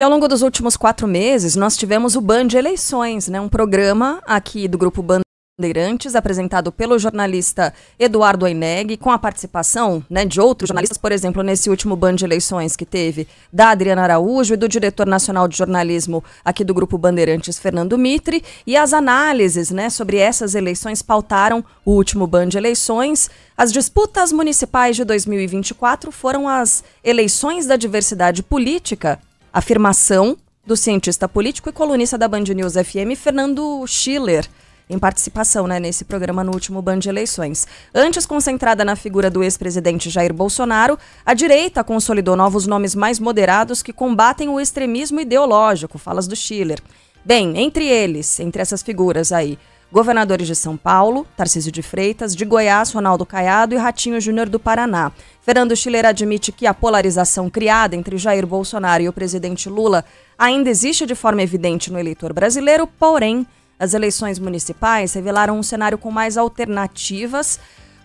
ao longo dos últimos quatro meses, nós tivemos o Band Eleições, né? um programa aqui do Grupo Bandeirantes, apresentado pelo jornalista Eduardo Aineg, com a participação né, de outros jornalistas, por exemplo, nesse último Band Eleições que teve da Adriana Araújo e do diretor nacional de jornalismo aqui do Grupo Bandeirantes, Fernando Mitre. E as análises né, sobre essas eleições pautaram o último Band Eleições. As disputas municipais de 2024 foram as eleições da diversidade política Afirmação do cientista político e colunista da Band News FM, Fernando Schiller, em participação né, nesse programa no último Band de Eleições. Antes concentrada na figura do ex-presidente Jair Bolsonaro, a direita consolidou novos nomes mais moderados que combatem o extremismo ideológico, falas do Schiller. Bem, entre eles, entre essas figuras aí, governadores de São Paulo, Tarcísio de Freitas, de Goiás, Ronaldo Caiado e Ratinho Júnior do Paraná. Fernando Schiller admite que a polarização criada entre Jair Bolsonaro e o presidente Lula ainda existe de forma evidente no eleitor brasileiro, porém, as eleições municipais revelaram um cenário com mais alternativas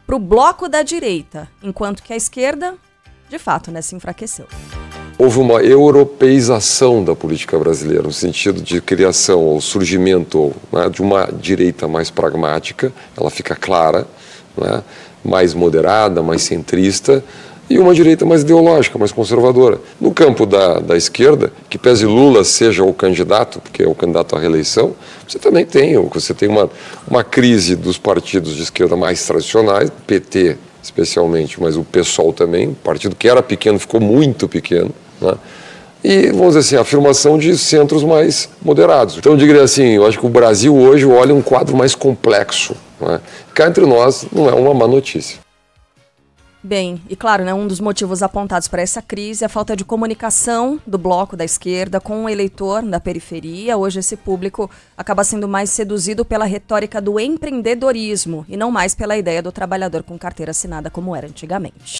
para o bloco da direita, enquanto que a esquerda, de fato, né, se enfraqueceu houve uma europeização da política brasileira, no sentido de criação ou surgimento né, de uma direita mais pragmática, ela fica clara, né, mais moderada, mais centrista, e uma direita mais ideológica, mais conservadora. No campo da, da esquerda, que pese Lula seja o candidato, porque é o candidato à reeleição, você também tem, você tem uma, uma crise dos partidos de esquerda mais tradicionais, PT especialmente, mas o PSOL também, o partido que era pequeno ficou muito pequeno, né? E, vamos dizer assim, a afirmação de centros mais moderados. Então, eu diria assim, eu acho que o Brasil hoje olha um quadro mais complexo. Né? Cá entre nós, não é uma má notícia. Bem, e claro, né, um dos motivos apontados para essa crise é a falta de comunicação do bloco da esquerda com o eleitor da periferia. Hoje, esse público acaba sendo mais seduzido pela retórica do empreendedorismo e não mais pela ideia do trabalhador com carteira assinada como era antigamente.